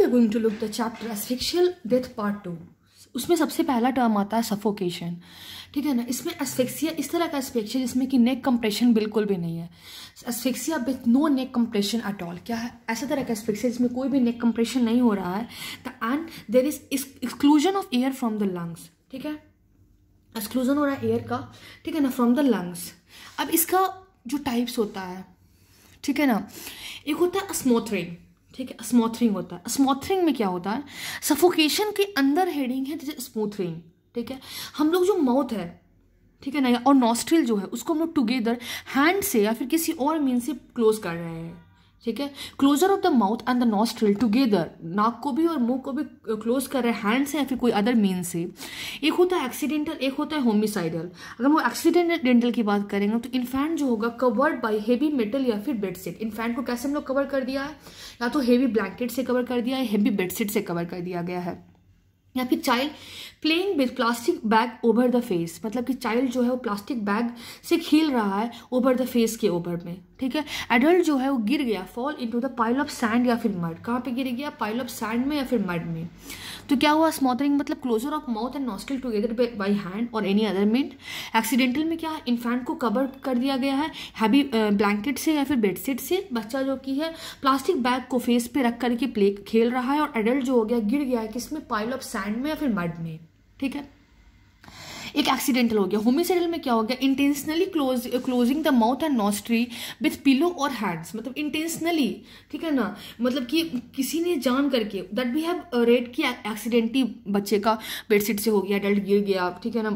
We are going to look the chapter asphyxial death part two उसमें सबसे पहला term आता है सफोकेशन ठीक है ना इसमें एसफिक्सिया इस तरह का एस्फेक्सिया जिसमें कि नेक कंप्रेशन बिल्कुल भी नहीं है asphyxia with no neck compression at all क्या है ऐसा तरह का एसफिक्सिया जिसमें कोई भी नेक कंप्रेशन नहीं हो रहा है the end there is exclusion of air from the lungs ठीक है एक्सक्लूजन हो रहा है एयर का ठीक है ना फ्रॉम द लंग्स अब इसका जो टाइप्स होता है ठीक है ना एक होता है स्मोथ्रेन ठीक है स्मोथरिंग होता है स्मोथरिंग में क्या होता है सफोकेशन के अंदर हेडिंग है जैसे तो स्मोथरिंग ठीक है हम लोग जो माउथ है ठीक है ना और नॉस्ट्रिल जो है उसको हम लोग टुगेदर हैंड से या फिर किसी और मीन से क्लोज कर रहे हैं ठीक है closure of the mouth and the nostril together नाक को भी और मुंह को भी क्लोज कर रहे हैं हैंड से या फिर कोई अदर मीन से एक होता है एक्सीडेंटल एक होता है होमिसाइडल अगर हम एक्सीडेंटल की बात करेंगे तो इन्फेंट जो होगा कवर्ड बाय हेवी मेटल या फिर बेडशीट इन्फेंट को कैसे हम लोग कवर कर दिया है या तो हेवी ब्लैंकेट से कवर कर दिया है हेवी बेडशीट से कवर कर दिया गया है या फिर child playing with plastic bag over the face मतलब कि चाइल्ड जो है वो प्लास्टिक बैग से खेल रहा है ओवर द फेस के ओवर में ठीक है एडल्ट जो है वो गिर गया fall to the pile of sand या फिर मर्ड कहाँ पे गिर गया पाइल ऑफ सैंड में या फिर मर्ड में तो क्या हुआ स्मॉथरिंग मतलब closure of mouth and nostril together by hand और एनी अदर मीन एक्सीडेंटल में क्या इन्फेंट को कवर कर दिया गया है हैवी ब्लैंकेट uh, से या फिर बेडशीट से बच्चा जो की है प्लास्टिक बैग को फेस पे रख करके प्ले खेल रहा है और एडल्ट जो हो गया गिर गया है किसमें पाइल ऑफ सैंड में या फिर मड में ठीक है एक एक्सीडेंटल हो गया होमिसाइडल में क्या हो गया intentionally close closing the mouth and nostril with pillow और हैंड्स मतलब इंटेंशनली ठीक है ना मतलब कि किसी ने जान करके दैट वी हैव रेड की एक्सीडेंटली बच्चे का बेडशीट से हो गया एडल्ट गिर गया ठीक है ना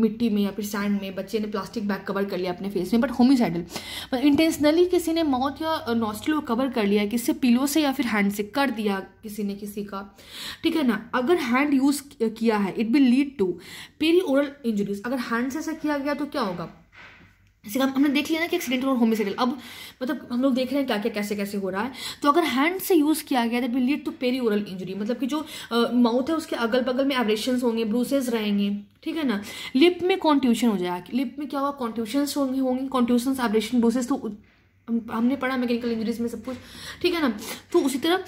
मिट्टी में या फिर सैंड में बच्चे ने प्लास्टिक बैग कवर कर लिया अपने फेस में बट होमिसाइडल मतलब इंटेंशनली किसी ने माउथ या नॉस्ट्री को कवर कर लिया किसी पिलो से या फिर हैंड से कर दिया किसी ने किसी का ठीक है ना अगर हैंड यूज किया है it will lead to peri accidental oral injuries अगर हैंड से ऐसा किया गया तो क्या होगा जैसे हम हमने देख लिया ना कि एक्सीडेंटल और होमिसाइडल अब मतलब हम लोग देख रहे हैं क्या क्या कैसे कैसे हो रहा है तो अगर हैंड से यूज़ किया गया that will lead to peri oral injury मतलब कि जो माउथ है उसके अगल बगल में एब्रेशन होंगे ब्रूसेज रहेंगे ठीक है ना लिप में कॉन्ट्यूशन हो जाएगा लिप में क्या हुआ कॉन्ट्यूशंस होंगे होंगे कॉन्ट्यूशंस एब्रेशन ब्रूसेज तो हमने पढ़ा मैकेनिकल इंजरीज में सब कुछ ठीक है ना तो उसी तरह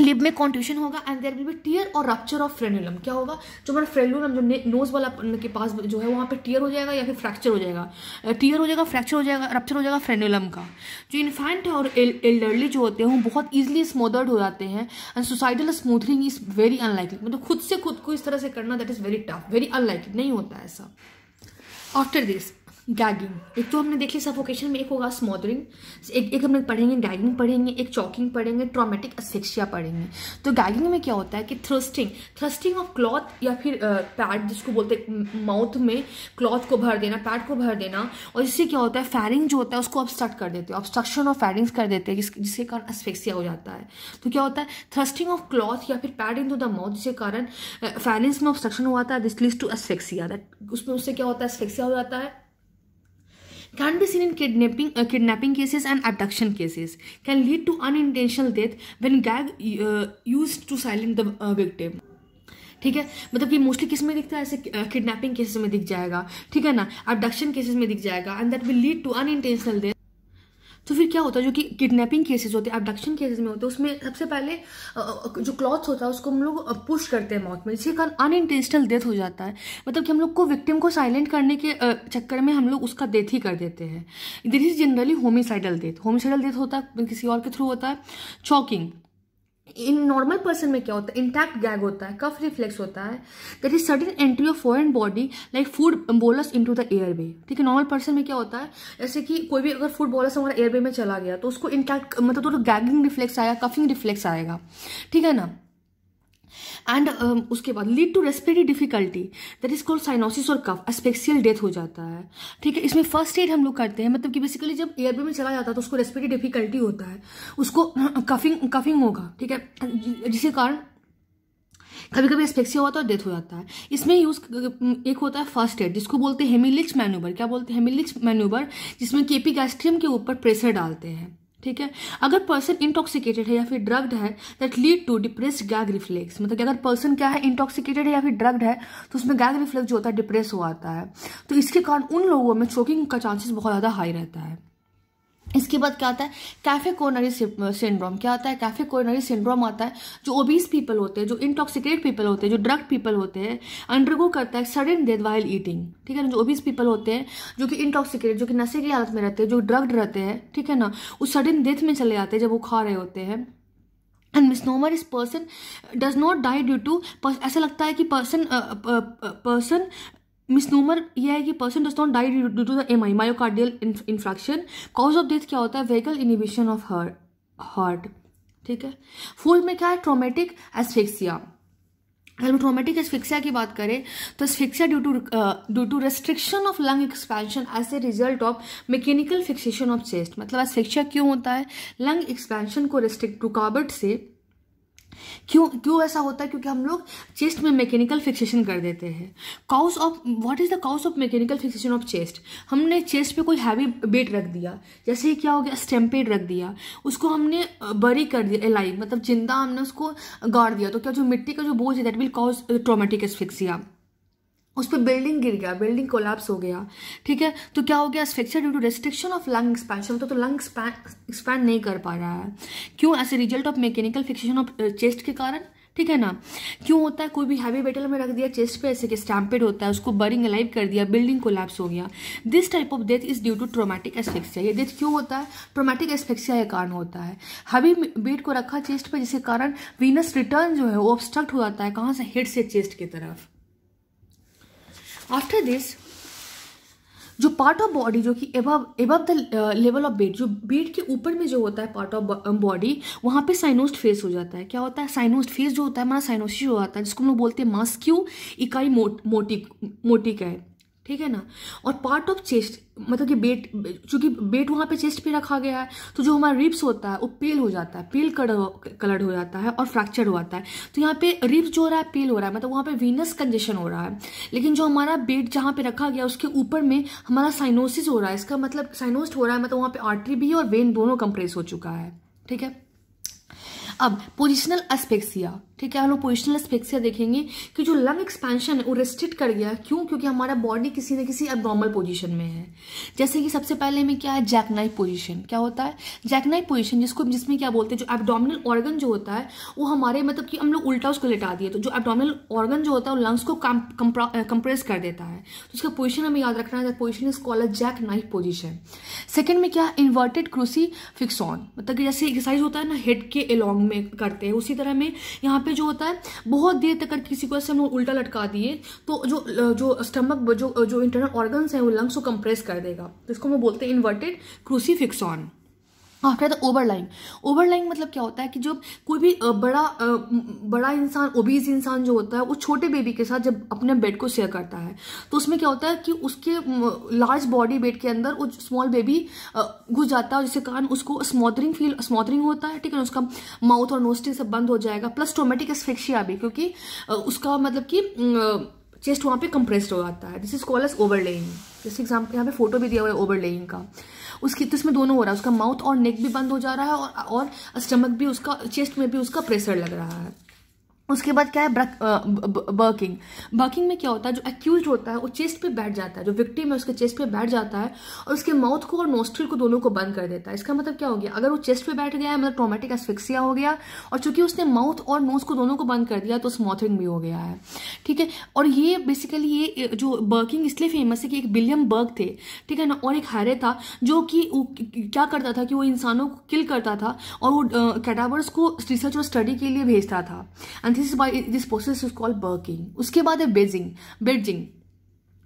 लिप में कॉन्ट्यूशन होगा and there will be tear और रक्चर ऑफ फ्रेनुलम क्या होगा जो हमारा फ्रेनुलम जो नोज वाला के पास जो है वहाँ पे टीयर हो जाएगा या फिर फ्रैक्चर हो जाएगा टीयर हो जाएगा फ्रैक्चर हो जाएगा रक्चर हो जाएगा फ्रेनुलम का जो इन्फेंट है और एल्डरली जो होते हैं वो बहुत ईजिली स्मोदर्ड हो जाते हैं and suicidal smothering is very unlikely मतलब खुद से खुद को इस तरह से करना that is very tough very unlikely नहीं होता ऐसा आफ्टर दिस गैगिंग एक तो हमने देख लिया सफोकेशन में एक होगा स्मॉदरिंग एक एक हमने पढ़ेंगे गैगिंग पढ़ेंगे एक चॉकिंग पढ़ेंगे ट्रोमेटिक असिक्सिया पढ़ेंगे तो गैगिंग में क्या होता है कि थ्रस्टिंग थ्रस्टिंग ऑफ क्लॉथ या फिर पैड जिसको बोलते हैं माउथ में क्लॉथ को भर देना पैड को भर देना और इससे क्या होता है फैरिंग जो होता है उसको ऑब्स्ट्रक्ट कर देते हैं ऑब्स्ट्रक्शन ऑफ फैरिंग्स कर देते हैं जिस, जिसके कारण अस्फिक्सिया हो जाता है तो क्या होता है थ्रस्टिंग ऑफ क्लॉथ या फिर pad into the mouth जिसके कारण फैरिंग्स में ऑब्स्ट्रक्शन हुआ था दिस लीज टू अस्फिक्सिया उसमें उससे क्या होता है अस्फिक्सिया हो जाता है can be seen in kidnapping, uh, kidnapping cases and abduction cases, can lead to unintentional death when gag uh, used to silence the uh, victim. ठीक है मतलब ये मोस्टली किस में दिखता है ऐसे किडनैपिंग केसेस में दिख जाएगा ठीक है ना अबडक्शन केसेस में दिख जाएगा and that will lead to unintentional death तो फिर क्या होता है जो कि किडनैपिंग केसेस होते हैं अबडक्शन केसेस में होते हैं उसमें सबसे पहले जो क्लॉथ होता है उसको हम लोग पुश करते हैं मौत में जिसके कारण अनइंटेंशनल डेथ हो जाता है मतलब कि हम लोग को विक्टिम को साइलेंट करने के चक्कर में हम लोग उसका डेथ ही कर देते हैं this is generally homicidal death homicidal death होता है किसी और के थ्रू होता है चॉकिंग इन नॉर्मल पर्सन में क्या होता है इंटैक्ट गैग होता है कफ रिफ्लेक्स होता है that is sudden entry of foreign body like food bolus to the airway ठीक है नॉर्मल पर्सन में क्या होता है जैसे कि कोई भी अगर फूड बोलस हमारा वे में चला गया तो उसको इंटैक्ट मतलब तो गैगिंग रिफ्लेक्स आएगा कफिंग रिफ्लेक्स आएगा ठीक है ना एंड um, उसके बाद lead to respiratory difficulty that is called cyanosis और कफ एस्पेक्सियल डेथ हो जाता है ठीक है इसमें फर्स्ट एड हम लोग करते हैं मतलब कि बेसिकली जब एयरवे में चला जाता है तो उसको रेस्पिरेटरी डिफिकल्टी होता है उसको कफिंग uh, कफिंग होगा ठीक है जिसके कारण कभी कभी एस्पेक्सिया होता है और डेथ हो जाता है इसमें यूज uh, एक होता है फर्स्ट एड जिसको बोलते हैं हेमिलिक्स मैन्यूबर क्या बोलते हैं हेमिलिच मैन्यूबर जिसमें केपी गैस्ट्रियम के ऊपर प्रेशर डालते हैं ठीक है अगर पर्सन इंटॉक्सिकेटेड है या फिर ड्रग्ड है that lead to depress gag reflex मतलब कि अगर पर्सन क्या है इंटॉक्सिकेटेड है या फिर ड्रग्ड है तो उसमें गैग रिफ्लेक्स जो होता है डिप्रेस हो आता है तो इसके कारण उन लोगों में चोकिंग का चांसेस बहुत ज़्यादा हाई रहता है इसके बाद क्या आता है कैफे कोरोनरी सिंड्रोम क्या आता है कैफे कोरोनरी सिंड्रोम आता है जो ओबीस पीपल होते हैं जो इंटॉक्सिकेट पीपल होते हैं जो ड्रग पीपल होते हैं अंडरगो करता है सडन डेथ वाइल ईटिंग ठीक है ना जो ओबीस पीपल होते हैं जो कि इंटॉक्सिकेट जो कि नशे की हालत में रहते हैं जो ड्रग्ड रहते हैं ठीक है ना उस सडन डेथ में चले जाते हैं जब वो खा रहे होते हैं and misnomer is person does not die due to ऐसा लगता है कि person person uh, uh, uh, misnomer यह है कि person does not die due to the M I myocardial infarction cause of death क्या होता है व्हीकल इनिबिशन ऑफ हार्ट ठीक है फूल में क्या है ट्रोमेटिक एस्फिक्सिया अगर हम ट्रोमेटिक एस्फिक्सिया की बात करें तो asphyxia due to due to restriction of lung expansion as a result of mechanical fixation of chest मतलब एसफिक्सिया क्यों होता है लंग एक्सपेंशन को रेस्ट्रिक्ट रुकावट से क्यों क्यों ऐसा होता है क्योंकि हम लोग चेस्ट में मैकेनिकल फिक्सेशन कर देते हैं cause of what is the cause of mechanical fixation of chest हमने चेस्ट पे कोई हैवी वेट रख दिया जैसे ही क्या हो गया स्टेम्पेड रख दिया उसको हमने बरी कर दिया एलाइव मतलब जिंदा हमने उसको गाड़ दिया तो क्या जो मिट्टी का जो बोझ है that will cause traumatic asphyxia उस पर बिल्डिंग गिर गया बिल्डिंग कोलैप्स हो गया ठीक है तो क्या हो गया structure due to restriction of lung expansion तो, लंग तो एक्सपैंड नहीं कर पा रहा है क्यों as a result of mechanical fixation of chest के कारण ठीक है ना क्यों होता है कोई भी हैवी मेटल में रख दिया चेस्ट पे ऐसे कि स्टैम्पेड होता है उसको बरिंग अलाइव कर दिया बिल्डिंग कोलैप्स हो गया this type of death is due to traumatic asphyxia ये डेथ क्यों होता है ट्रोमेटिक एस्फेक्सिया के कारण होता है हैवी वेट को रखा चेस्ट पे जिसके कारण वीनस रिटर्न जो है वो ऑब्स्ट्रक्ट हो जाता है कहाँ से हेड से चेस्ट की तरफ आफ्टर दिस जो पार्ट ऑफ बॉडी जो कि above above the level of bed जो बेड के ऊपर में जो होता है पार्ट ऑफ बॉडी वहाँ पे साइनोस्ट फेस हो जाता है क्या होता है साइनोस्ट फेस जो होता है हमारा साइनोसिस हो जाता है जिसको हम लोग बोलते हैं मास्क्यू इकाई मोटिक मोटिक है ठीक है ना और पार्ट ऑफ चेस्ट मतलब कि बेट चूंकि बेट वहां पे चेस्ट पे रखा गया है तो जो हमारा रिब्स होता है वो पेल हो जाता है पेल कलर्ड हो जाता है और फ्रैक्चर हो जाता है तो यहाँ पे रिब्स जो हो रहा है पेल हो रहा है मतलब वहां पे वीनस कंजेशन हो रहा है लेकिन जो हमारा बेट जहां पे रखा गया उसके ऊपर में हमारा साइनोसिस हो रहा है इसका मतलब साइनोस्ट हो रहा है मतलब वहां पर आर्टरी भी और वेन दोनों कंप्रेस हो चुका है ठीक है अब पोजिशनल एस्पेक्सिया ठीक है हम लोग पोजिशनल स्पेक्सिया देखेंगे कि जो लंग एक्सपेंशन है वो रेस्ट्रिक्ट कर गया क्यों क्योंकि हमारा बॉडी किसी न किसी अबनॉर्मल पोजिशन में है जैसे कि सबसे पहले में क्या है जैकनाइफ पोजिशन क्या होता है जैकनाइफ पोजिशन जिसको जिसमें क्या बोलते हैं जो एबडोमिनल ऑर्गन जो होता है वो हमारे मतलब कि हम लोग उल्टा उसको लेटा दिए तो जो एबडोमिनल ऑर्गन जो होता है वो लंग्स को कंप्रेस कर देता है तो उसका पोजिशन हमें याद रखना है position is call jackknife position second में क्या है इन्वर्टेड क्रूसी फिक्सॉन मतलब जैसे एक्सरसाइज होता है ना हेड के एलोंग में करते हैं उसी तरह में यहाँ पे जो होता है बहुत देर तक किसी को ऐसे हम उल्टा लटका दिए तो जो जो स्टमक जो जो इंटरनल ऑर्गन्स हैं वो लंग्स को कंप्रेस कर देगा तो इसको हम बोलते हैं इन्वर्टेड क्रूसीफिक्सॉन आफ्टर द है ओवरलाइंग ओवरलाइंग मतलब क्या होता है कि जब कोई भी बड़ा बड़ा इंसान ओबीज इंसान जो होता है वो छोटे बेबी के साथ जब अपने बेड को शेयर करता है तो उसमें क्या होता है कि उसके लार्ज बॉडी बेड के अंदर वो स्मॉल बेबी घुस जाता है जिसके कारण उसको स्मोदरिंग फील स्मोदरिंग होता है ठीक है उसका माउथ और नोस्टिंग सब बंद हो जाएगा प्लस टोमेटिक एस्फेक्शिया भी क्योंकि उसका मतलब कि चेस्ट वहाँ पे कंप्रेस्ड हो जाता है this is call as overlying जैसे एग्जाम्पल यहाँ पे फोटो भी दिया हुआ है ओवरलेइंग का उसके तो इसमें दोनों हो रहा है उसका माउथ और नेक भी बंद हो जा रहा है और और स्टमक भी उसका चेस्ट में भी उसका प्रेशर लग रहा है उसके बाद क्या है बर्किंग बर्किंग में क्या होता है जो एक्यूज होता है वो चेस्ट पे बैठ जाता है जो विक्टिम है उसके चेस्ट पे बैठ जाता है और उसके माउथ को और नोस्ट्रिल को दोनों को बंद कर देता है इसका मतलब क्या हो गया अगर वो चेस्ट पे बैठ गया है मतलब ट्रोमेटिक एस्फिक्सिया हो गया और चूंकि उसने माउथ और नोज को दोनों को बंद कर दिया तो स्मॉथरिंग भी हो गया है ठीक है और ये बेसिकली ये जो बर्किंग इसलिए फेमस है कि एक विलियम बर्ग थे ठीक है ना और एक हारे था जो कि क्या करता था कि वो इंसानों को किल करता था और वो कैटावर्स को रिसर्च और स्टडी के लिए भेजता था this by this process is called burking उसके बाद है बेजिंग बेडजिंग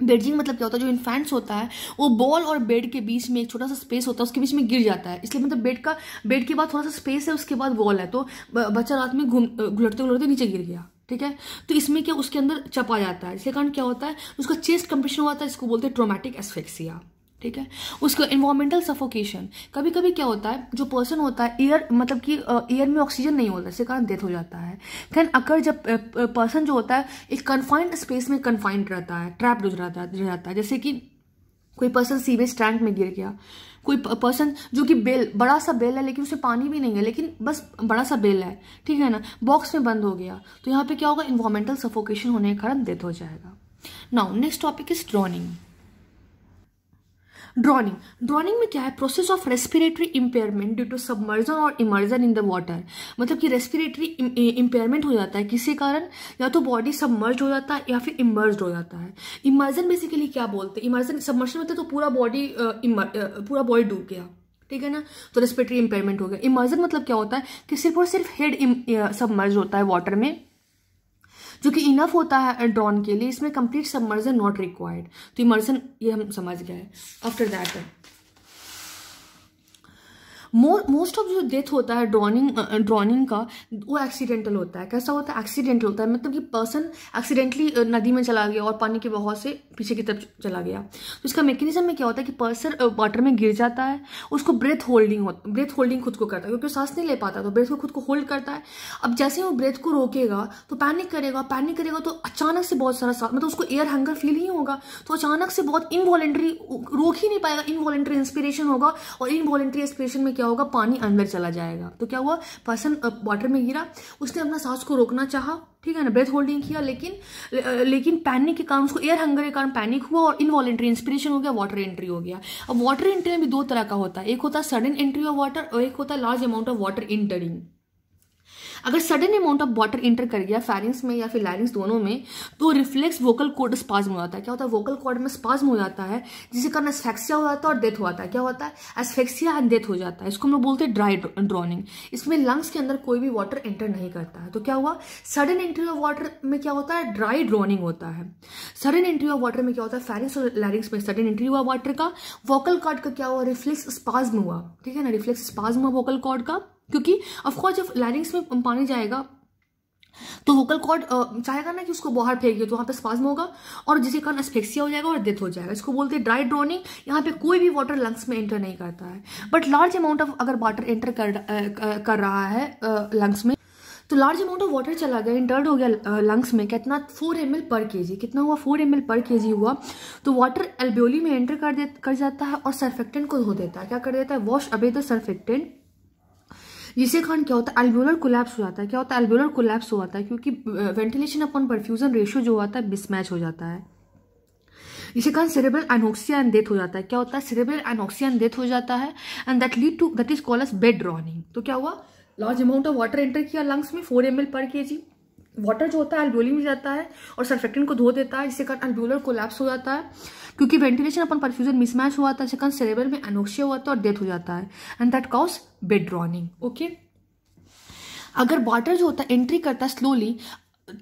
बेडजिंग मतलब क्या होता है जो इन्फेंट्स होता है वो बॉल और बेड के बीच में एक छोटा सा स्पेस होता है उसके बीच में गिर जाता है इसलिए मतलब बेड का बेड के बाद थोड़ा सा स्पेस है उसके बाद वॉल है तो बच्चा रात में घूम घुलटते घुलटते नीचे गिर गया ठीक है तो इसमें क्या उसके अंदर चपा जाता है इसके कारण क्या होता है उसका चेस्ट कंप्रेशन होता है इसको बोलते हैं ट्रोमेटिक एस्फेक्सिया ठीक है उसको इन्वायरमेंटल सफोकेशन कभी कभी क्या होता है जो पर्सन होता है एयर मतलब कि एयर में ऑक्सीजन नहीं होता इसके कारण डेथ हो जाता है देन अगर जब पर्सन जो होता है एक कन्फाइंड स्पेस में कन्फाइंड रहता है ट्रैप हो जाता है जैसे कि कोई पर्सन सीवेज टैंक में गिर गया कोई पर्सन जो कि बेल बड़ा सा बेल है लेकिन उसे पानी भी नहीं है लेकिन बस बड़ा सा बेल है ठीक है ना बॉक्स में बंद हो गया तो यहाँ पे क्या होगा इन्वायरमेंटल सफोकेशन होने के कारण डेथ हो जाएगा now next topic is drowning drowning drowning में क्या है process of respiratory impairment due to submersion और इमर्जन इन द वाटर मतलब कि रेस्पिरेटरी इंपेयरमेंट हो जाता है किसी कारण या तो बॉडी सबमर्ज हो जाता है या फिर इमर्ज हो जाता है इमर्जन बेसिकली क्या बोलते हैं इमर्जन सबमर्जन होता है तो पूरा बॉडी पूरा बॉडी डूब गया ठीक है ना तो रेस्पिरेटरी इंपेयरमेंट हो गया इमर्जन मतलब क्या होता है कि सिर्फ और सिर्फ हेड सबमर्ज होता है वाटर में जो कि इनफ होता है ड्रॉन uh, के लिए इसमें कंप्लीट सबमर्जन नॉट रिक्वायर्ड तो इमर्जन ये हम समझ गए आफ्टर दैट मोस्ट ऑफ जो डेथ होता है ड्रॉनिंग ड्रॉनिंग का वो एक्सीडेंटल होता है कैसा होता है एक्सीडेंटल होता है मतलब कि पर्सन एक्सीडेंटली नदी में चला गया और पानी के बहाव से पीछे की तरफ चला गया तो इसका मैकेनिज्म में क्या होता है कि पर्सन वाटर में गिर जाता है उसको ब्रेथ होल्डिंग होता ब्रेथ होल्डिंग खुद को करता है क्योंकि सांस नहीं ले पाता तो ब्रेथ को खुद को होल्ड करता है अब जैसे ही वो ब्रेथ को रोकेगा तो पैनिक करेगा पैनिक करेगा तो अचानक से बहुत सारा सांस मतलब उसको एयर हंगर फील ही होगा तो अचानक से बहुत इनवॉलेंट्री रोक ही नहीं पाएगा इनवॉलेंट्री इंस्पिरेशन होगा और इनवॉलेंट्री इंस्पिरेशन में क्या क्या होगा पानी अंदर चला जाएगा तो क्या हुआ पर्सन वाटर में गिरा उसने अपना सांस को रोकना चाहा ठीक है ना ब्रेथ होल्डिंग किया लेकिन ले, लेकिन पैनिक के कारण उसको एयर हंगर के कारण पैनिक हुआ और इनवॉलेंट्री इंस्पिरेशन हो गया वाटर एंट्री हो गया अब वाटर एंट्री में भी दो तरह का होता है एक होता है सडन एंट्री ऑफ वाटर और एक होता है large amount of water entering अगर sudden amount of water enter कर गया फैरिंग्स में या फिर लैरिंग्स दोनों में तो रिफ्लेक्स वोकल कोड स्पाज्म हो जाता है क्या होता है वोकल कोड में स्पाज्म हो जाता है जिसके कारण एसफेक्सिया हो जाता है और डेथ हो जाता है क्या होता है एसफेक्सिया एंड डेथ हो जाता है इसको हम लोग बोलते हैं ड्राई ड्रॉनिंग इसमें लंग्स के अंदर कोई भी वाटर एंटर नहीं करता है तो क्या हुआ सडन एंट्री ऑफ वाटर में क्या होता है ड्राई ड्रॉनिंग होता है सडन एंट्री ऑफ वाटर में क्या होता है फैरिंग्स और लैरिंग्स में सडन एंट्री हुआ वाटर का वोकल कॉर्ड का क्या हुआ रिफ्लेक्स स्पाज्म हुआ ठीक है ना रिफ्लेक्स स्पाज्म हुआ वोकल कॉर्ड का क्योंकि ऑफकोर्स जब लैरिंग्स में पानी जाएगा तो वोकल कॉर्ड चाहेगा ना कि उसको बाहर फेंक दे तो वहां पे स्पाज्म होगा और जिसके कारण एस्पेक्सिया हो जाएगा और डेथ हो जाएगा इसको बोलते हैं ड्राई ड्रोनिंग यहाँ पे कोई भी वाटर लंग्स में एंटर नहीं करता है बट लार्ज अमाउंट ऑफ अगर वाटर एंटर कर, कर रहा है लंग्स में तो लार्ज अमाउंट ऑफ वाटर चला गया इंटर्ड हो गया लंग्स में कितना फोर एम पर के कितना हुआ फोर एम पर के हुआ तो वाटर एल्ब्योली में एंटर कर दे कर जाता है और सर्फेक्टेंट को धो देता है क्या कर देता है वॉश अबे द सर्फेक्टेंट जिसे कारण क्या होता है एल्ब्यूलर कोलैप्स हो जाता है क्या होता है एल्ब्यूलर कोलैप्स हो जाता है क्योंकि वेंटिलेशन अपॉन परफ्यूजन रेशियो जो होता है मिसमैच हो जाता है इसी कारण सेरेब्रल एनोक्सिया एंड डेथ हो जाता है क्या होता है सेरेब्रल एनोक्सिया एंड डेथ हो जाता है and that lead to that is call as wet drowning तो क्या हुआ large amount of water enter किया लंग्स में फोर एम पर के जी वाटर जो होता है एल्बोली में जाता है और सरफेक्टेंट को धो देता है जिसके कारण को कोलैप्स हो जाता है क्योंकि वेंटिलेशन अपन परफ्यूजन मिसमैच हुआ था जिसके कारण सेरेबल में अनोक्षा हुआ था और डेथ हो जाता है and that cause wet drowning okay अगर वाटर जो होता है एंट्री करता है स्लोली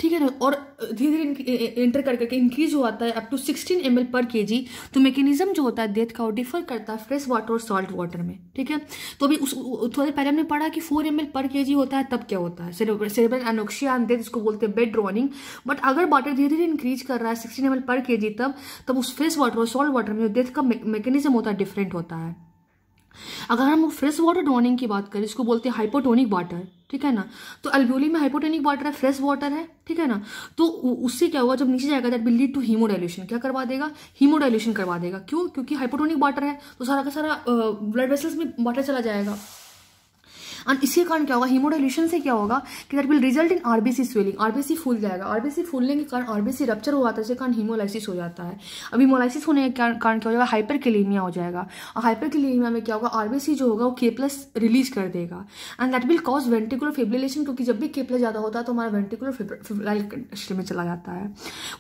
ठीक है ना और धीरे धीरे एंटर कर करके इंक्रीज हो आता है अप टू 16 एम पर के जी तो मेकेनिज्म जो होता है डेथ का वो डिफर करता है फ्रेश वाटर और सॉल्ट वाटर में ठीक है तो अभी उस थोड़े पहले हमने पढ़ा कि 4 एम पर के जी होता है तब क्या होता है सेरेब्रल एनोक्सिया अंधे जिसको बोलते हैं बेड रॉनिंग बट अगर वाटर धीरे धीरे इंक्रीज कर रहा है सिक्सटीन एम पर के जी तब तब उस फ्रेश वाटर और सॉल्ट वाटर में डेथ का मेकेनिज्म होता है डिफरेंट होता है अगर हम फ्रेश वाटर टॉनिक की बात करें इसको बोलते हैं हाइपोटोनिक वाटर ठीक है ना तो अल्ब्योली में हाइपोटोनिक वाटर है फ्रेश वाटर है ठीक है ना तो उससे क्या होगा जब नीचे जाएगा that will lead to haemodilution क्या करवा देगा हीमोडाइल्यूशन करवा देगा क्यों क्योंकि हाइपोटोनिक वाटर है तो सारा का सारा ब्लड वेसल्स में वाटर चला जाएगा एंड इसके कारण क्या होगा हीमोडाइलेशन से क्या होगा कि that will result in RBC swelling RBC फूल जाएगा आरबीसी फूलने के कारण आरबीसी रप्चर हो जाता है जिसके कारण हिमोलाइसिस हो जाता है अब हिमोलाइसिस होने के कारण क्या हो जाएगा केलेमिया हो जाएगा और केलेमिया में क्या होगा आरबीसी जो होगा वो के प्लस रिलीज कर देगा and that will cause ventricular fibrillation क्योंकि जब भी के प्लस ज़्यादा होता है तो हमारा वेंटिकुलर फिब्राइल कंडीशन में चला जाता है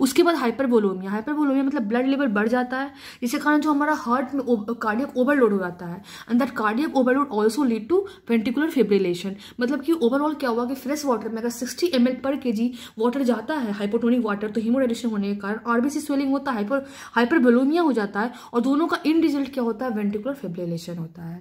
उसके बाद हाइपरबोलोमिया हाइपरबोलोमिया मतलब ब्लड लेवल बढ़ जाता है जिसके कारण जो हमारा हार्ट में कार्डियक ओवरलोड हो जाता है and that cardiac overload also lead to ventricular overall fibrillation मतलब कि ओवरऑल क्या हुआ कि फ्रेश वाटर में अगर 60 एम पर के जी वाटर जाता है हाइपोटोनिक वाटर तो हीमोडाइजेशन होने के कारण आरबीसी स्वेलिंग होता है हाइपर हाइपर हो जाता है और दोनों का इन रिजल्ट क्या होता है वेंटिकुलर फिब्रिलेशन होता है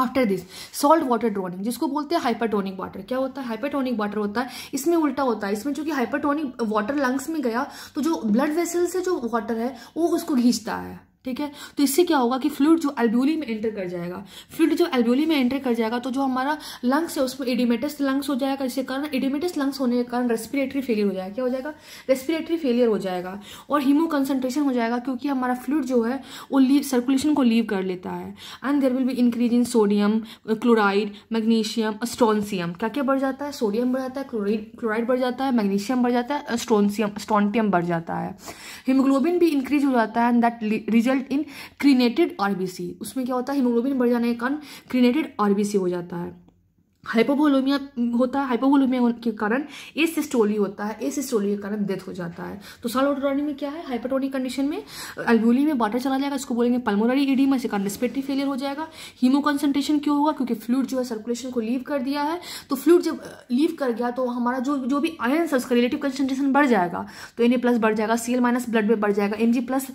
after this salt water drowning जिसको बोलते हैं हाइपरटोनिक वाटर क्या होता है हाइपरटोनिक वाटर होता है इसमें उल्टा होता है इसमें चूंकि हाइपरटोनिक वाटर लंग्स में गया तो जो ब्लड वेसल से जो वाटर है वो उसको घींचता है ठीक है तो इससे क्या होगा कि फ्लूड जो एल्ब्यूली में एंटर कर जाएगा फ्लूड जो एल्ब्यूली में एंटर कर जाएगा तो जो हमारा लंग्स है उसमें एडिमेटस लंग्स हो जाएगा इसके कारण एडिमेटस लंग्स होने के कारण रेस्पिरेटरी फेलियर हो जाएगा क्या हो जाएगा रेस्पिरेटरी फेलियर हो जाएगा और हीमो कंसेंट्रेशन हो जाएगा क्योंकि हमारा फ्लूड जो है वो सर्कुलेशन को लीव कर लेता है and there will be increase in sodium chloride magnesium strontium क्या क्या बढ़ जाता है सोडियम बढ़ जाता है क्लोराइड क्लोराइड बढ़ जाता है मैग्नीशियम बढ़ जाता है स्टोनसियम स्ट्रॉन्टियम बढ़ जाता है हीमोग्लोबिन भी इंक्रीज हो जाता है and that result result in crenated RBC उसमें क्या होता है हीमोग्लोबिन बढ़ जाने के कारण क्रिनेटेड आरबीसी हो जाता है हाइपोवोलोमिया होता है हाइपोवोलोमिया के कारण ए सिस्टोली होता है ए सिस्टोली के कारण डेथ हो जाता है तो सालोटोनी में क्या है हाइपोटोनिक कंडीशन में एल्बोली में वाटर चला जाएगा इसको बोलेंगे पल्मोनरी ईडी में कारण रिस्पेटिव फेलियर हो जाएगा हीमो कंसनट्रेशन क्यों होगा क्योंकि फ्लूड जो है सर्कुलेशन को लीव कर दिया है तो फ्लूड जब लीव कर गया तो हमारा जो जो भी आयन है उसका रिलेटिव कंसनट्रेशन बढ़ जाएगा तो एन प्लस बढ़ जाएगा सी माइनस ब्लड में बढ़ जाएगा एम प्लस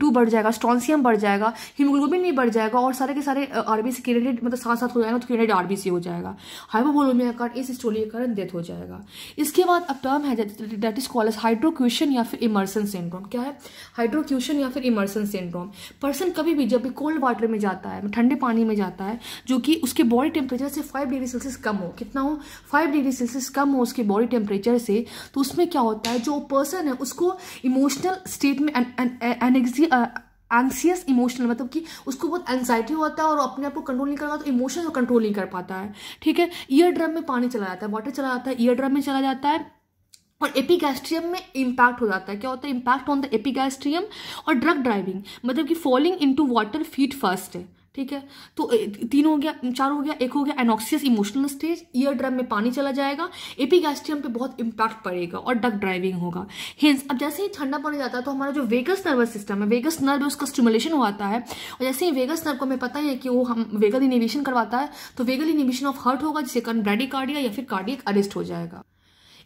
टू बढ़ जाएगा स्ट्रॉन्सियम बढ़ जाएगा हीमोग्लोबिन भी बढ़ जाएगा और सारे के सारे आरबीसी क्रिएटेड मतलब साथ साथ हो जाएगा तो क्रेडिट आरबीसी हो जाएगा हाइपोवोलोमिया इस स्टोली के कारण डेथ हो जाएगा इसके बाद अब टर्म है that is call as hydrocution या फिर इमर्सन सिंड्रोम क्या है हाइड्रोक्यूशन या फिर इमर्सन सिंड्रोम पर्सन कभी भी जब भी कोल्ड वाटर में जाता है ठंडे पानी में जाता है जो कि उसके बॉडी टेम्परेचर से फाइव डिग्री सेल्सियस कम हो कितना हो फाइव डिग्री सेल्सियस कम हो उसके बॉडी टेम्परेचर से तो उसमें क्या होता है जो पर्सन है उसको इमोशनल स्टेट में एनेक्सी एंसियस इमोशनल मतलब कि उसको बहुत एंगजाइटी होता है और अपने आप को कंट्रोल नहीं कर पाता तो इमोशन को कंट्रोल नहीं कर पाता है ठीक है ईयर ड्रम में पानी चला जाता है वाटर चला जाता है ईयर ड्रम में चला जाता है और एपिगैस्ट्रियम में इम्पैक्ट हो जाता है क्या होता है इम्पैक्ट ऑन द एपिगैस्ट्रियम और ड्रग ड्राइविंग मतलब कि falling into water feet first है ठीक है तो तीन हो गया चार हो गया एक हो गया anxious emotional stage ear drum में पानी चला जाएगा एपीगैस्ट्रियम पे बहुत इंपैक्ट पड़ेगा और डक ड्राइविंग होगा हिंस अब जैसे ही ठंडा पानी जाता है तो हमारा जो वेगस नर्वस सिस्टम है वेगस नर्व उसका स्टिमुलेशन आता है और जैसे ही वेगस नर्व को हमें पता है कि वो हम वेगल इनिवेशन करवाता है तो वेगल इनिवेशन ऑफ हर्ट होगा जिसके कारण ब्रेडिकार्डिया या फिर कार्डियक अरेस्ट हो जाएगा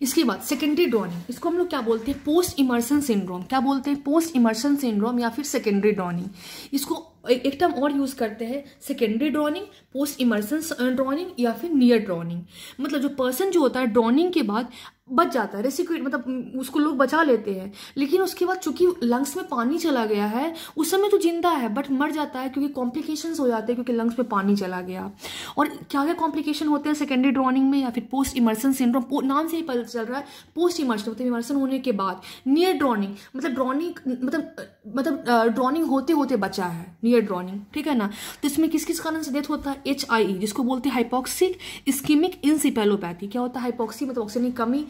इसके बाद सेकेंडरी डॉनिंग इसको हम लोग क्या बोलते हैं पोस्ट इमर्सन सिंड्रोम क्या बोलते हैं पोस्ट इमर्सन सिंड्रोम या फिर सेकेंडरी डॉनिंग इसको एक, टर्म और यूज़ करते हैं secondary drowning post immersion drowning या फिर नियर ड्रॉनिंग मतलब जो पर्सन जो होता है ड्रॉनिंग के बाद बच जाता है रेसिक्यूट मतलब उसको लोग बचा लेते हैं लेकिन उसके बाद चूंकि लंग्स में पानी चला गया है उस समय तो जिंदा है बट मर जाता है क्योंकि कॉम्प्लिकेशंस हो जाते हैं क्योंकि लंग्स में पानी चला गया और क्या क्या कॉम्प्लिकेशन होते हैं सेकेंडरी ड्रॉनिंग में या फिर पोस्ट इमर्सन सिंड्रोम नाम से ही पता चल रहा है पोस्ट इमर्सन मतलब इमर्सन होने के बाद नियर ड्रॉनिंग मतलब ड्रॉनिंग मतलब मतलब ड्रॉनिंग होते होते बचा है नियर ड्रॉनिंग ठीक है ना तो इसमें किस किस कारण से डेथ होता है एच आई ई जिसको बोलते हैं हाइपोक्सिक स्कीमिक इनसिपेलोपैथी क्या होता है हाइपोक्सी मतलब ऑक्सीजन की कमी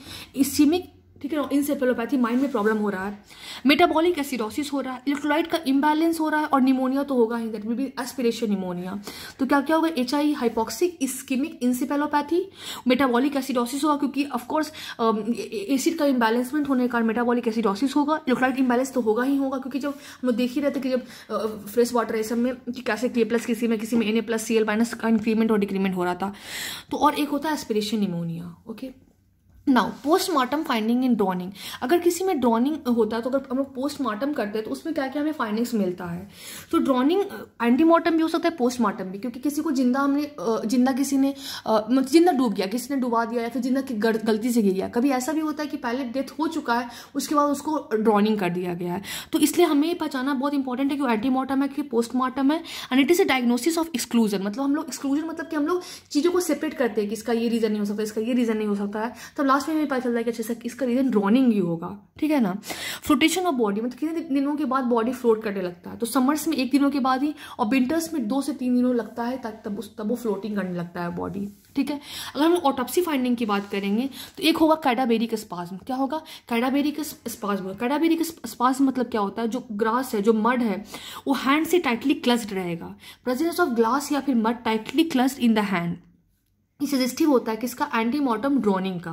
स्कीमिक ठीक है ना इनसेफेलोपैथी माइंड में प्रॉब्लम हो रहा है मेटाबॉलिक एसिडोसिस हो रहा है इलेक्ट्रोलाइट का इम्बैलेंस हो रहा है और निमोनिया तो होगा ही that will be aspiration pneumonia तो क्या क्या होगा H I hypoxic ischaemic encephalopathy metabolic acidosis होगा क्योंकि ऑफकोर्स एसिड um, का इंबैलेंसमेंट होने के कारण मेटाबॉलिक एसिडोसिस होगा इलेक्ट्रोलाइट इंबैलेंस तो होगा ही होगा क्योंकि जब हम लोग देख ही रहते कि जब फ्रेश वाटर है सब में कि कैसे के प्लस किसी में किसी में N A plus C L minus का इंक्रीमेंट और डिक्रीमेंट हो रहा था तो और एक होता है aspiration pneumonia okay now postmortem finding in drowning अगर किसी में ड्रॉनिंग होता है तो अगर हम लोग पोस्टमार्टम करते हैं तो उसमें क्या क्या हमें फाइंडिंग्स मिलता है तो ड्रॉनिंग एंटीमार्टम uh, भी हो सकता है पोस्टमार्टम भी क्योंकि किसी को जिंदा हमने uh, जिंदा किसी ने uh, मतलब जिंदा डूब गया किसी ने डुबा दिया या फिर जिंदा गलती से गिर गया कभी ऐसा भी होता है कि पहले डेथ हो चुका है उसके बाद उसको ड्रॉनिंग कर दिया गया है तो इसलिए हमें पहचाना बहुत इंपॉर्टेंट है कि एंटीमार्टम है कि पोस्टमार्टम है and it is a diagnosis of exclusion मतलब हम लोग एक्सक्लूजन मतलब कि हम लोग चीज़ों को सेपरेट करते हैं कि इसका ये रीज़न नहीं हो सकता इसका ये रीज़न नहीं हो सकता है तो लास्ट लास्ट में पता चलता है कि अच्छा इसका रीज़न ड्रोनिंग ही होगा ठीक है ना फ्लोटेशन ऑफ बॉडी मतलब कितने दिनों के बाद बॉडी फ्लोट करने लगता है तो समर्स में एक दिनों के बाद ही और विंटर्स में दो से तीन दिनों लगता है तब तब उस तब वो फ्लोटिंग करने लगता है बॉडी ठीक है अगर हम ऑटोप्सी फाइंडिंग की बात करेंगे तो एक होगा कैडाबेरी का स्पाज्म क्या होगा का स्पाज्म कैडाबेरी का स्पाज्म मतलब क्या होता है जो ग्रास है जो मड है वो हैंड से टाइटली क्लस्ड रहेगा प्रेजेंस ऑफ ग्लास या फिर mud tightly clasped in the hand suggestive होता है किसका एंटी ड्रोनिंग का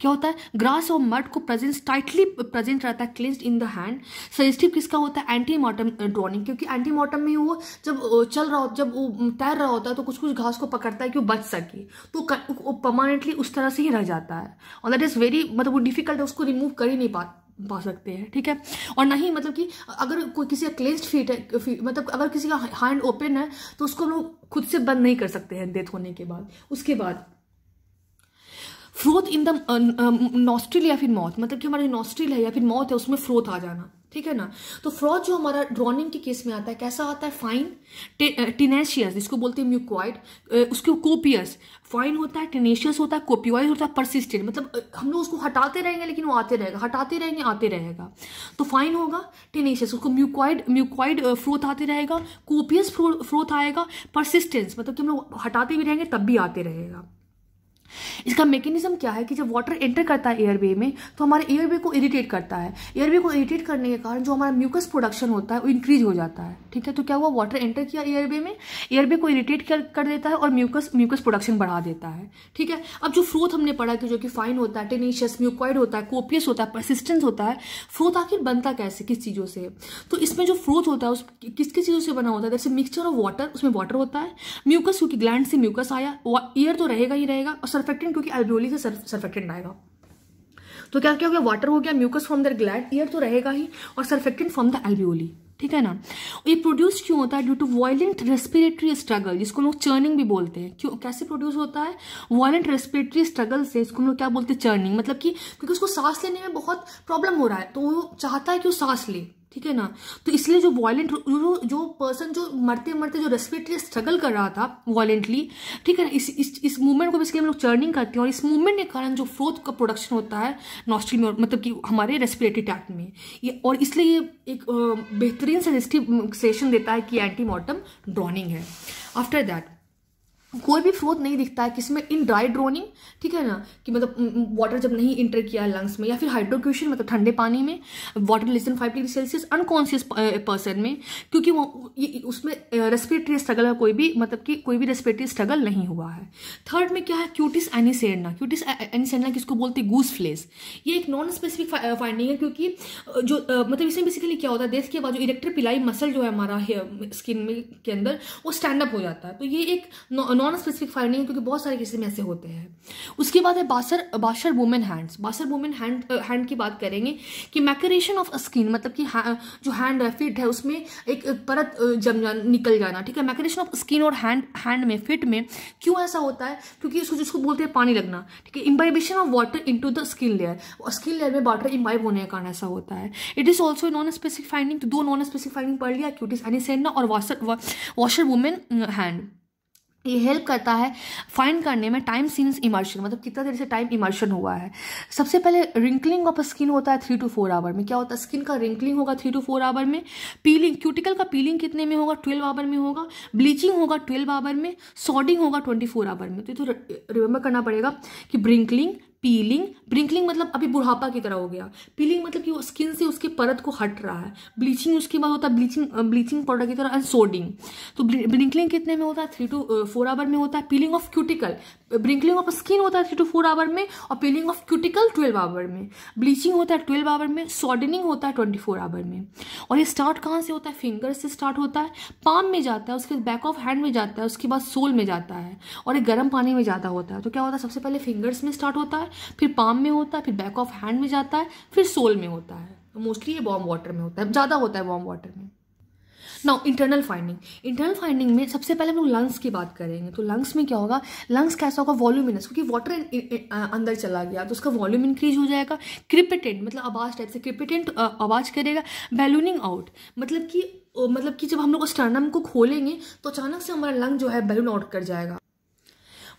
क्या होता है ग्रास और मड को प्रेजेंस टाइटली प्रेजेंट रहता है clenched in the hand suggestive किसका होता है एंटी मॉटम ड्रोनिंग क्योंकि एंटी में वो जब चल रहा होता जब वो तैर रहा होता है तो कुछ कुछ घास को पकड़ता है कि वो बच सके तो परमानेंटली उस तरह से ही रह जाता है और दैट इज़ वेरी मतलब वो डिफिकल्ट है उसको रिमूव कर ही नहीं पा पा सकते हैं ठीक है और नहीं मतलब कि अगर कोई किसी का क्लेस्ड फीट है फी, मतलब अगर किसी का हैंड ओपन है तो उसको हम लोग खुद से बंद नहीं कर सकते हैं डेथ होने के बाद उसके बाद फ्रोथ इन द नॉस्ट्रिल या फिर मौत मतलब कि हमारी नॉस्ट्रिल है या फिर मौत है उसमें फ्रोथ आ जाना ठीक है ना तो फ्रॉड जो हमारा ड्रॉनिंग के केस में आता है कैसा आता है फाइन टिनेशियस जिसको बोलते हैं म्यूक्वाइड उसके कोपियस फाइन होता है टिनेशियस होता है कोपियोइड होता है परसिस्टेंट मतलब uh, हम लोग उसको हटाते रहेंगे लेकिन वो आते रहेगा हटाते रहेंगे आते रहेगा तो फाइन होगा टिनेशियस उसको म्यूक्वाइड म्यूक्वाइड फ्रोथ आते रहेगा कोपियस फ्रोथ आएगा परसिस्टेंस मतलब कि हम लोग हटाते भी रहेंगे तब भी आते रहेगा इसका मैकेनिज्म क्या है कि जब वाटर एंटर करता है एयरवे में तो हमारे एयरवे को इरिटेट करता है एयरवे को इरिटेट करने के कारण जो हमारा म्यूकस प्रोडक्शन होता है वो इंक्रीज हो जाता है ठीक है तो क्या हुआ वाटर एंटर किया एयरवे में एयरवे को इरिटेट कर, कर देता है और म्यूकस म्यूकस प्रोडक्शन बढ़ा देता है ठीक है अब जो फ्रोथ हमने पढ़ा कि जो कि फाइन होता है टेनिशियस म्यूकॉइड होता है कोपियस होता है परसिस्टेंस होता है फ्रोथ आखिर बनता कैसे किस चीज़ों से तो इसमें जो फ्रोथ होता है उस किस किस चीज़ों से बना होता है जैसे मिक्सचर ऑफ वाटर उसमें वाटर होता है म्यूकस क्योंकि ग्लैंड से म्यूकस आया एयर तो रहेगा ही रहेगा और सर्फेक्टेंट क्योंकि एल्बियोली से सर्फेक्टेंट आएगा तो क्या क्या हो गया वाटर हो गया mucus from the gland air तो रहेगा ही और सर्फेक्टेंट फ्रॉम द एल्बियोली ठीक है ना ये प्रोड्यूस क्यों होता है due to violent respiratory struggle जिसको लोग चर्निंग भी बोलते हैं क्यों कैसे प्रोड्यूस होता है वॉयलेंट रेस्पिरेटरी स्ट्रगल से इसको लोग क्या बोलते हैं चर्निंग मतलब कि क्योंकि उसको सांस लेने में बहुत प्रॉब्लम हो रहा है तो वो चाहता है कि वो सांस ले ठीक है ना तो इसलिए जो वॉयेंट जो जो पर्सन जो मरते मरते जो रेस्पिरेटरी स्ट्रगल कर रहा था वॉयेंटली ठीक है ना इस इस इस मूवमेंट को भी इसलिए हम लोग चर्निंग करते हैं और इस मूवमेंट के कारण जो फ्रोथ का प्रोडक्शन होता है नॉस्ट्रिल में मतलब कि हमारे रेस्पिरेटरी टैक्ट में ये और इसलिए ये एक बेहतरीन सेंसिटिव सेशन देता है कि एंटी मॉर्टम ड्रॉनिंग है आफ्टर दैट कोई भी फ्रोथ नहीं दिखता है किसमें इन ड्राई ड्रोनिंग ठीक है ना कि मतलब वाटर जब नहीं इंटर किया है लंग्स में या फिर हाइड्रोक्यूशन मतलब ठंडे पानी में water less than five degree Celsius unconscious person में क्योंकि वो ये उसमें रेस्पिरेटरी स्ट्रगल का कोई भी मतलब कि कोई भी रेस्पिरेटरी स्ट्रगल नहीं हुआ है थर्ड में क्या है क्यूटिस एनीसेड़ना क्यूटिस एनिसेडना किसको बोलते हैं गूस फ्लेस ये एक नॉन स्पेसिफिक फाइंडिंग है क्योंकि जो मतलब इसमें बेसिकली क्या होता है देश के बाद जो इलेक्ट्रिक पिलाई मसल जो है हमारा स्किन में के अंदर वो स्टैंड अप हो जाता है तो ये एक नॉन स्पेसिफिक फाइल नहीं है क्योंकि बहुत सारे केसेस में ऐसे होते हैं उसके बाद है washer washer woman hands washer woman hand hand की बात करेंगे कि मैकरेशन ऑफ स्किन मतलब कि हाँ, जो हैंड है फिट है उसमें एक परत जम जा निकल जाना ठीक है मैकरेशन ऑफ स्किन और हैंड हैंड में फिट में क्यों ऐसा होता है क्योंकि उसको जिसको बोलते हैं पानी लगना ठीक है imbibition of water in the skin layer skin layer में वाटर इम्बाइब होने का कारण ऐसा होता है it is also non specific finding तो दो नॉन स्पेसिफिक फाइंडिंग पढ़ लिया क्यूटिस एनिसेना और वॉशर वाशर वुमेन हैंड ये हेल्प करता है फाइंड करने में टाइम सीन्स इमर्शन मतलब कितना देर से टाइम इमर्शन हुआ है सबसे पहले रिंकलिंग ऑफ स्किन होता है थ्री टू फोर आवर में क्या होता है स्किन का रिंकलिंग होगा थ्री टू फोर आवर में पीलिंग क्यूटिकल का पीलिंग कितने में होगा ट्वेल्व आवर में होगा ब्लीचिंग होगा ट्वेल्व आवर में सॉडिंग होगा ट्वेंटी फोर आवर में तो ये तो रिमेंबर करना पड़ेगा कि ब्रिंकलिंग पीलिंग ब्रिंकलिंग मतलब अभी बुढ़ापा की तरह हो गया पीलिंग मतलब कि वो स्किन से उसके परत को हट रहा है ब्लीचिंग उसके बाद होता है ब्लीचिंग ब्लीचिंग पाउडर की तरह एंड सोडिंग तो ब्रिंकलिंग कितने में होता है थ्री टू फोर आवर में होता है peeling of cuticle wrinkling of skin होता है थ्री टू फोर आवर में और peeling of cuticle twelve hour में ब्लीचिंग होता है ट्वेल्व आवर में सॉर्डनिंग होता है ट्वेंटी फोर आवर में और ये स्टार्ट कहाँ से होता है फिंगर से स्टार्ट होता है पाम में जाता है उसके बैक ऑफ हैंड में जाता है उसके बाद सोल में जाता है और ये गर्म पानी में जाता होता है तो क्या होता है सबसे पहले फिंगर्स में स्टार्ट होता है फिर पाम में होता है फिर बैक ऑफ हैंड में जाता है फिर सोल में होता है मोस्टली ये बॉम वाटर में होता है ज़्यादा होता है बॉम वाटर में now internal finding internal finding में सबसे पहले हम लोग लंग्स की बात करेंगे तो लंग्स में क्या होगा लंग्स कैसा होगा वॉल्यूमिनस क्योंकि वाटर अंदर चला गया तो उसका वॉल्यूम इंक्रीज हो जाएगा क्रिपिटेंट मतलब आवाज़ टाइप से क्रिपिटेंट आवाज़ करेगा बैलूनिंग आउट मतलब कि मतलब कि जब हम लोग स्टर्नम को खोलेंगे तो अचानक से हमारा लंग जो है बैलून आउट कर जाएगा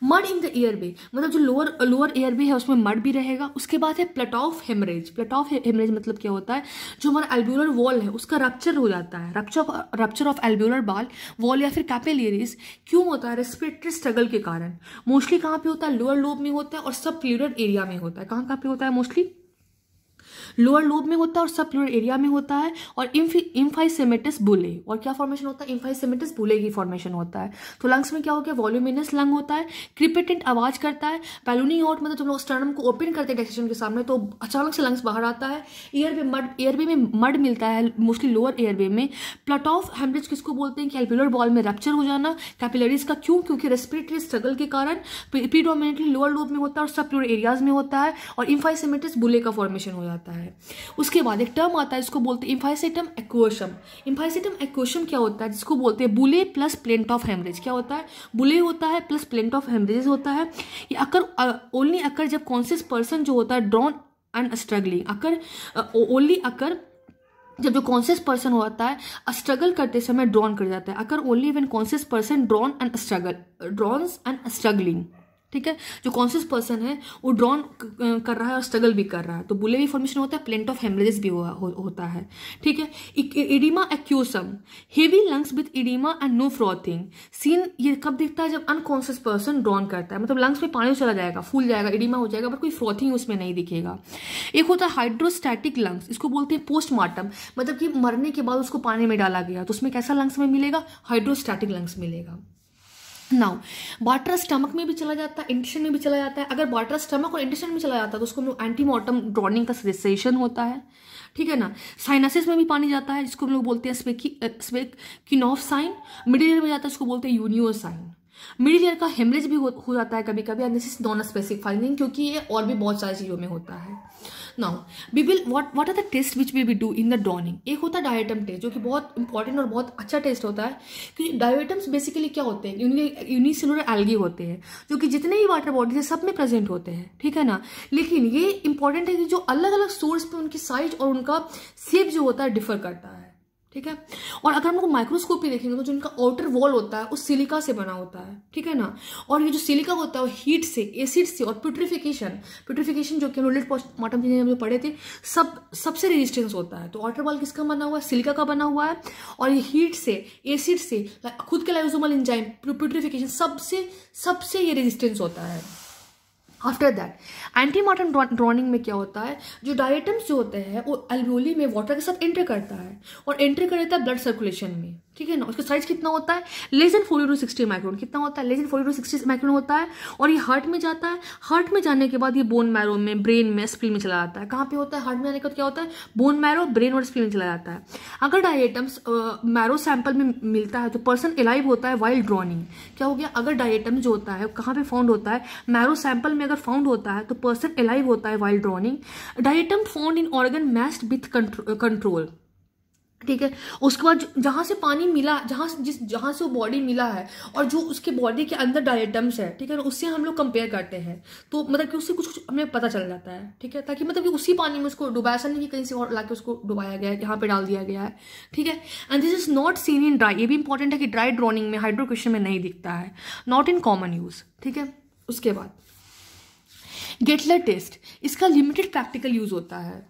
mud in the airway मतलब जो लोअर लोअर ईयर वे है उसमें मड भी रहेगा उसके बाद है ऑफ हेमरेज ऑफ हेमरेज मतलब क्या होता है जो हमारा एल्ब्यूलर वॉल है उसका रप्चर हो जाता है रप्चर रप्चर ऑफ एल्ब्यूलर बाल वॉल या फिर कैपेलियरीज क्यों होता है रेस्पिरेटरी स्ट्रगल के कारण मोस्टली कहाँ पे होता है लोअर लोब में होता है और सब एरिया में होता है कहाँ कहाँ पे होता है मोस्टली लोअर लोब में होता है और सब प्योर एरिया में होता है और इम्फाइसेमेटिस बुले और क्या फॉर्मेशन होता है इम्फाइसेमेटिस बुले की फॉर्मेशन होता है तो लंग्स में क्या हो गया वॉल्यूमिनस लंग होता है क्रिपेटेंट आवाज करता है पैलूनी आउट मतलब जब लोग स्टर्नम को ओपन करते हैं डाइजेशन के सामने तो अचानक से लंग्स बाहर आता है airway mud airway में मड मिलता है मोस्टली लोअर ईयर वे में प्लट ऑफ हेमरेज किसको बोलते हैं कैलपुलर बॉल में रप्चर हो जाना कैपिलरीज का क्यों क्योंकि रेस्पिरेटरी स्ट्रगल के कारण प्रीडोमिनेटली लोअर लोब में होता है और सब प्योर एरियाज में होता है और इम्फाइसेमेटिस बुले का फॉर्मेशन हो जाता है है उसके बाद एक टर्म आता है इसको बोलते हैं इम्फाइसिटम एक्वेशम इम्फाइसिटम एक्वेशम क्या होता है जिसको बोलते हैं बुले प्लस प्लेंट ऑफ हेमरेज क्या होता है बुले होता है प्लस प्लेंट ऑफ हेमरेज होता है ये अकर ओनली अकर जब कॉन्सियस पर्सन जो होता है drown and struggling occur only occur जब जो कॉन्सियस पर्सन होता है स्ट्रगल करते समय ड्रॉन कर जाता है occur only when conscious person drown and struggle drowns and struggling ठीक है जो कॉन्शियस पर्सन है वो ड्रॉन कर रहा है और स्ट्रगल भी कर रहा है तो बुले भी फॉर्मेशन होता है प्लेंट ऑफ हेमरेजेस भी हो, हो, होता है ठीक है oedema aquosum heavy lungs with oedema and no frothing seen ये कब दिखता है जब अनकॉन्शियस पर्सन ड्रॉन करता है मतलब लंग्स में पानी चला जाएगा फूल जाएगा इडिमा हो जाएगा बट कोई फ्रॉथिंग उसमें नहीं दिखेगा एक होता है हाइड्रोस्टैटिक लंग्स इसको बोलते हैं पोस्टमार्टम मतलब कि मरने के बाद उसको पानी में डाला गया तो उसमें कैसा लंग्स में मिलेगा हाइड्रोस्टैटिक लंग्स मिलेगा नाउ बाटर स्टमक में भी चला जाता है इंटेशन में भी चला जाता है अगर बाटर स्टमक और इंटेशन में चला जाता है तो उसको हम लोग एंटीमार्टम ड्रॉनिंग का सेसेशन होता है ठीक है ना साइनासिस में भी पानी जाता है जिसको हम लोग बोलते हैं स्पेकी स्पेक किनॉफ साइन मिडिल ईयर में जाता है उसको बोलते हैं यूनियो साइन मिडिल ईयर का हेमरेज भी हो, हो जाता है कभी कभी and this is non specific finding क्योंकि ये और भी बहुत सारी चीज़ों में होता है now we will what what are the test which we we do in the drowning एक होता है डायटम टेस्ट जो कि बहुत इंपॉर्टेंट और बहुत अच्छा टेस्ट होता है क्योंकि डायटम्स बेसिकली क्या होते हैं यूनिसेलुलर एल्गी होते हैं जो कि जितने ही वाटर बॉडीज है सब में प्रेजेंट होते हैं ठीक है ना लेकिन ये इंपॉर्टेंट है कि जो अलग अलग सोर्स पर उनकी साइज और उनका सेप जो होता है डिफर करता है ठीक है और अगर हम लोग माइक्रोस्कोपी देखेंगे तो जो इनका आउटर वॉल होता है वो सिलिका से बना होता है ठीक है ना और ये जो सिलिका होता है वो हीट से एसिड से और प्यूट्रिफिकेशन प्यूट्रिफिकेशन जो कि हम लोग मॉटम चीजें हम जो पढ़े थे सब सबसे रेजिस्टेंस होता है तो आउटर वॉल किसका बना हुआ है सिलिका का बना हुआ है और ये हीट से एसिड से खुद के लाइजोमल इंजाइम प्यूट्रिफिकेशन सबसे सबसे ये रेजिस्टेंस होता है after that ante mortem drowning में क्या होता है जो डायटम्स जो होते हैं वो एल्वोली में वाटर के साथ एंटर करता है और एंटर कर है ब्लड सर्कुलेशन में ठीक है ना उसका साइज कितना होता है less than forty to sixty micron कितना होता है less than forty to sixty micron होता है और ये हार्ट में जाता है हार्ट में जाने के बाद ये बोन मैरो में ब्रेन में स्प्रीन में चला जाता है कहाँ पे होता है हार्ट में जाने के बाद क्या होता है बोन मैरो ब्रेन और स्प्रीन में चला जाता है अगर डायटम्स मैरो सैंपल में मिलता है तो पर्सन एलाइव होता है वाइल्ड ड्रॉनिंग क्या हो गया अगर डायटम जो होता है कहाँ पर फाउंड होता है मैरो सैंपल में अगर फाउंड होता है तो पर्सन एलाइव होता है while drowning diatom found in organ matched with control ठीक है उसके बाद जहाँ से पानी मिला जहाँ जिस जहाँ से वो बॉडी मिला है और जो उसके बॉडी के अंदर डायटम्स है ठीक है ना उससे हम लोग कंपेयर करते हैं तो मतलब कि उससे कुछ कुछ हमें पता चल जाता है ठीक है ताकि मतलब कि उसी पानी में उसको डुबाया ऐसा नहीं कि कहीं से और ला उसको डुबाया गया है यहाँ पर डाल दिया गया है ठीक है and this is not seen in dry ये भी इंपॉर्टेंट है कि ड्राई ड्रॉनिंग में हाइड्रोक्वेशन में नहीं दिखता है नॉट इन कॉमन यूज़ ठीक है उसके बाद गेटलर टेस्ट इसका लिमिटेड प्रैक्टिकल यूज़ होता है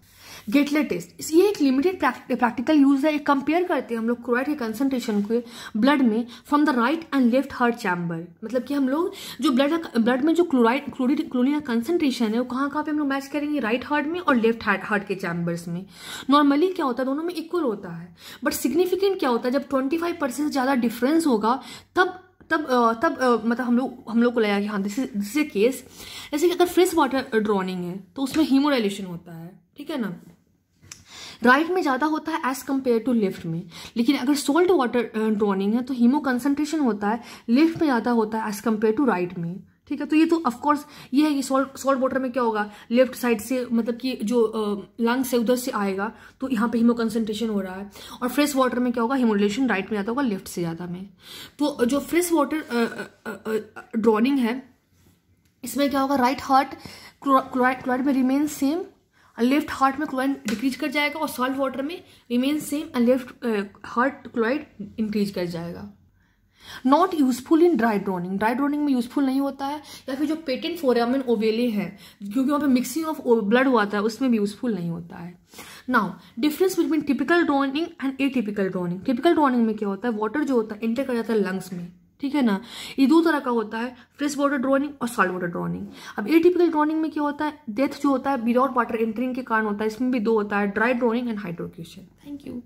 गेटलेट टेस्ट ये एक लिमिटेड प्रैक्टिकल यूज है कंपेयर करते हैं हम लोग क्रोइड के कंसनट्रेशन को ब्लड में from the right and left heart chamber मतलब कि हम लोग जो ब्लड ब्लड में जो क्लोराइड क्लोरिन क्लोरिन का कंसनट्रेशन है वो कहाँ कहाँ पे हम लोग मैच करेंगे राइट हार्ट में और लेफ्ट हार्ट के चैम्बर्स में नॉर्मली क्या होता है दोनों में इक्वल होता है बट सिग्निफिकेंट क्या होता है जब ट्वेंटी फाइव परसेंट से ज़्यादा डिफरेंस होगा तब तब तब मतलब हम लोग हम लोग को लगा कि हाँ this is this a case जैसे कि अगर फ्रेश वाटर ड्रॉनिंग है तो उसमें हीमोडाइलेशन होता है ठीक है ना राइट right में ज़्यादा होता है एज कंपेयर टू लेफ्ट में लेकिन अगर सोल्ट वाटर ड्रॉनिंग है तो हीमो कंसनट्रेशन होता है लेफ्ट में ज़्यादा होता है एज कंपेयर टू राइट में ठीक है तो ये तो ऑफकोर्स ये है कि सोल्ट सोल्ट वाटर में क्या होगा लेफ्ट साइड से मतलब कि जो लंग्स है उधर से आएगा तो यहाँ पे हीमो कंसेंट्रेशन हो रहा है और फ्रेश वाटर में क्या होगा हीमोलेशन राइट में ज़्यादा होगा लेफ्ट से ज़्यादा में तो जो फ्रेश वाटर ड्रॉनिंग है इसमें क्या होगा राइट हार्ट क्लोराइड में रिमेन सेम लेफ्ट हार्ट में क्लोराइड डिक्रीज कर जाएगा और सॉल्ट वाटर में remain same and left heart chloride increase कर जाएगा not useful in dry drowning dry drowning में यूजफुल नहीं होता है या फिर जो पेटेंट फोरामिन ओवेले हैं क्योंकि वहाँ पे मिक्सिंग ऑफ ब्लड हुआ था उसमें भी यूजफुल नहीं होता है now difference between typical drowning and a typical drowning typical drowning में क्या होता है वाटर जो होता है इंटर कर जाता है लंग्स में ठीक है ना ये दो तरह का होता है फ्रेश वाटर ड्रॉनिंग और सॉल्ट वाटर ड्रॉनिंग अब ए टिपिकल ड्रॉनिंग में क्या होता है डेथ जो होता है विदाउट वाटर एंट्रिंग के कारण होता है इसमें भी दो होता है dry drowning and hydrocution thank you